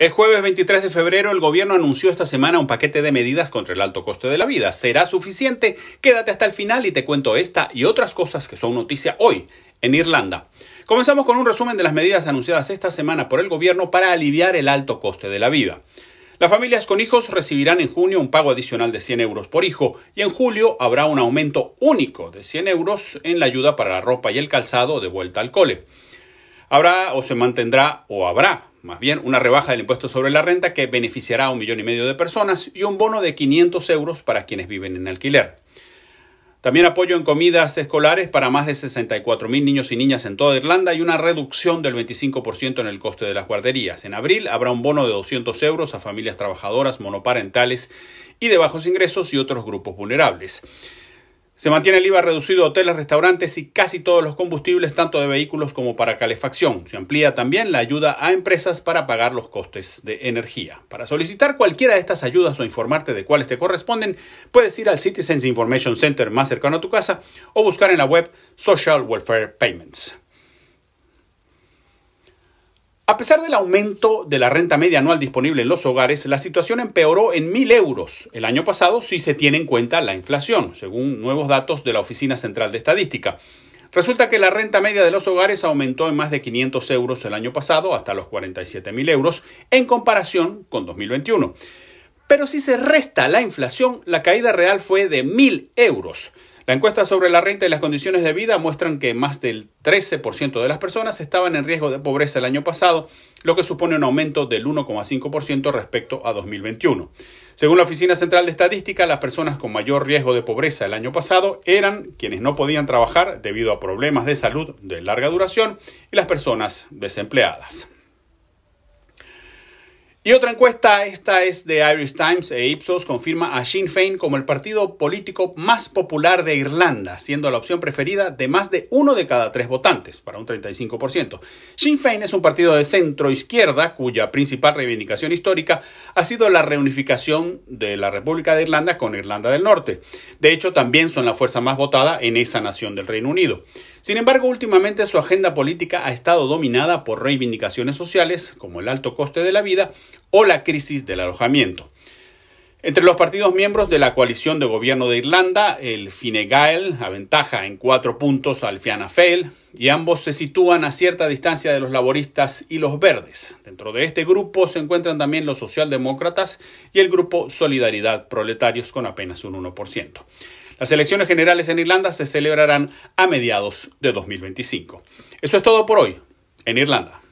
El jueves 23 de febrero el gobierno anunció esta semana un paquete de medidas contra el alto coste de la vida. ¿Será suficiente? Quédate hasta el final y te cuento esta y otras cosas que son noticia hoy en Irlanda. Comenzamos con un resumen de las medidas anunciadas esta semana por el gobierno para aliviar el alto coste de la vida. Las familias con hijos recibirán en junio un pago adicional de 100 euros por hijo y en julio habrá un aumento único de 100 euros en la ayuda para la ropa y el calzado de vuelta al cole. Habrá o se mantendrá o habrá más bien una rebaja del impuesto sobre la renta que beneficiará a un millón y medio de personas y un bono de 500 euros para quienes viven en alquiler. También apoyo en comidas escolares para más de 64.000 niños y niñas en toda Irlanda y una reducción del 25% en el coste de las guarderías. En abril habrá un bono de 200 euros a familias trabajadoras, monoparentales y de bajos ingresos y otros grupos vulnerables. Se mantiene el IVA reducido a hoteles, restaurantes y casi todos los combustibles, tanto de vehículos como para calefacción. Se amplía también la ayuda a empresas para pagar los costes de energía. Para solicitar cualquiera de estas ayudas o informarte de cuáles te corresponden, puedes ir al Citizens Information Center más cercano a tu casa o buscar en la web Social Welfare Payments. A pesar del aumento de la renta media anual disponible en los hogares, la situación empeoró en 1.000 euros el año pasado si se tiene en cuenta la inflación, según nuevos datos de la Oficina Central de Estadística. Resulta que la renta media de los hogares aumentó en más de 500 euros el año pasado, hasta los 47.000 euros, en comparación con 2021. Pero si se resta la inflación, la caída real fue de 1.000 euros. La encuesta sobre la renta y las condiciones de vida muestran que más del 13% de las personas estaban en riesgo de pobreza el año pasado, lo que supone un aumento del 1,5% respecto a 2021. Según la Oficina Central de Estadística, las personas con mayor riesgo de pobreza el año pasado eran quienes no podían trabajar debido a problemas de salud de larga duración y las personas desempleadas. Y otra encuesta, esta es de Irish Times e Ipsos, confirma a Sinn Féin como el partido político más popular de Irlanda, siendo la opción preferida de más de uno de cada tres votantes, para un 35%. Sinn Féin es un partido de centro-izquierda cuya principal reivindicación histórica ha sido la reunificación de la República de Irlanda con Irlanda del Norte. De hecho, también son la fuerza más votada en esa nación del Reino Unido. Sin embargo, últimamente su agenda política ha estado dominada por reivindicaciones sociales, como el alto coste de la vida o la crisis del alojamiento. Entre los partidos miembros de la coalición de gobierno de Irlanda, el Fine Gael aventaja en cuatro puntos al Fianna Fáil y ambos se sitúan a cierta distancia de los laboristas y los verdes. Dentro de este grupo se encuentran también los socialdemócratas y el grupo Solidaridad Proletarios con apenas un 1%. Las elecciones generales en Irlanda se celebrarán a mediados de 2025. Eso es todo por hoy en Irlanda.